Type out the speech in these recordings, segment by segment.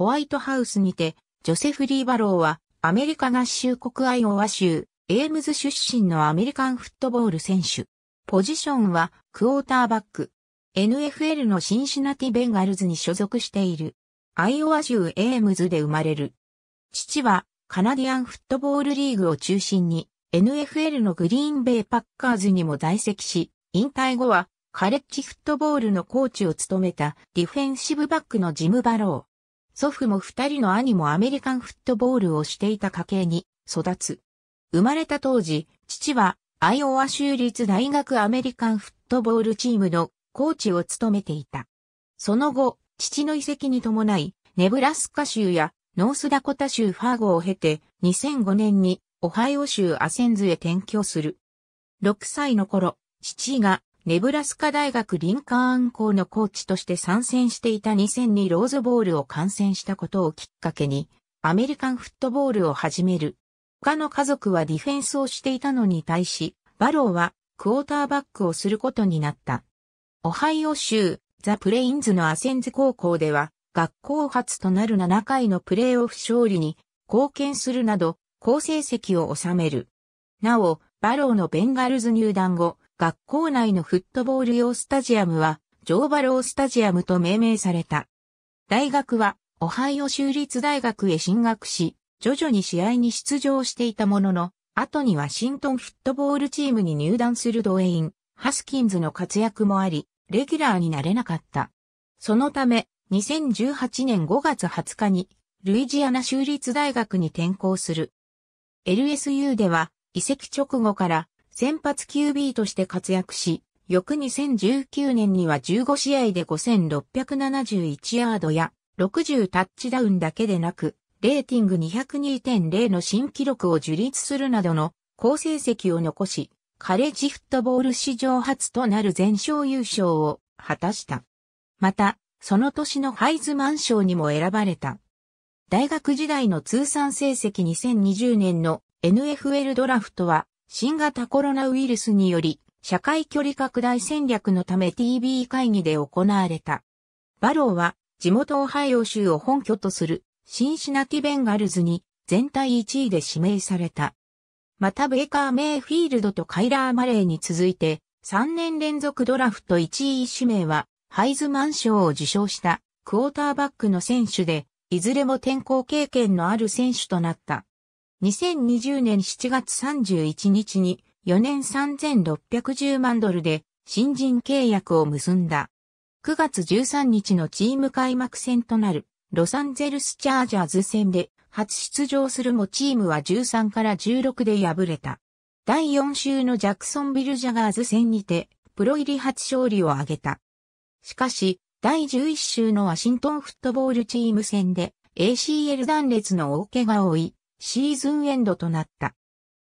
ホワイトハウスにて、ジョセフ・リーバローは、アメリカ合衆国アイオワ州、エームズ出身のアメリカンフットボール選手。ポジションは、クォーターバック。NFL のシンシナティ・ベンガルズに所属している。アイオワ州エームズで生まれる。父は、カナディアンフットボールリーグを中心に、NFL のグリーンベイパッカーズにも在籍し、引退後は、カレッジフットボールのコーチを務めたディフェンシブバックのジム・バロー。祖父も二人の兄もアメリカンフットボールをしていた家系に育つ。生まれた当時、父はアイオワ州立大学アメリカンフットボールチームのコーチを務めていた。その後、父の遺跡に伴い、ネブラスカ州やノースダコタ州ファーゴを経て、2005年にオハイオ州アセンズへ転居する。6歳の頃、父がネブラスカ大学リンカーン校のコーチとして参戦していた2002ローズボールを観戦したことをきっかけに、アメリカンフットボールを始める。他の家族はディフェンスをしていたのに対し、バローはクォーターバックをすることになった。オハイオ州ザ・プレインズのアセンズ高校では、学校初となる7回のプレーオフ勝利に貢献するなど、好成績を収める。なお、バローのベンガルズ入団後、学校内のフットボール用スタジアムは、ジョーバロースタジアムと命名された。大学は、オハイオ州立大学へ進学し、徐々に試合に出場していたものの、後にワシントンフットボールチームに入団するドウェイン、ハスキンズの活躍もあり、レギュラーになれなかった。そのため、2018年5月20日に、ルイジアナ州立大学に転校する。LSU では、移籍直後から先発 QB として活躍し、翌2019年には15試合で5671ヤードや60タッチダウンだけでなく、レーティング202.0の新記録を樹立するなどの好成績を残し、カレッジフットボール史上初となる全勝優勝を果たした。また、その年のハイズマン賞にも選ばれた。大学時代の通算成績2020年の NFL ドラフトは新型コロナウイルスにより、社会距離拡大戦略のため TB 会議で行われた。バローは、地元オハイオ州を本拠とする、シンシナティベンガルズに、全体1位で指名された。また、ベーカー・メイフィールドとカイラー・マレーに続いて、3年連続ドラフト1位指名は、ハイズマン賞を受賞した、クォーターバックの選手で、いずれも転校経験のある選手となった。2020年7月31日に4年3610万ドルで新人契約を結んだ。9月13日のチーム開幕戦となるロサンゼルスチャージャーズ戦で初出場するもチームは13から16で敗れた。第4週のジャクソンビルジャガーズ戦にてプロ入り初勝利を挙げた。しかし、第11週のワシントンフットボールチーム戦で ACL 断裂の大怪我を負い、シーズンエンドとなった。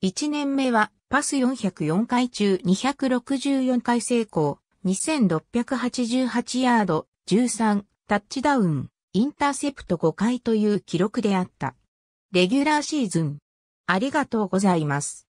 1年目はパス404回中264回成功、2688ヤード、13、タッチダウン、インターセプト5回という記録であった。レギュラーシーズン。ありがとうございます。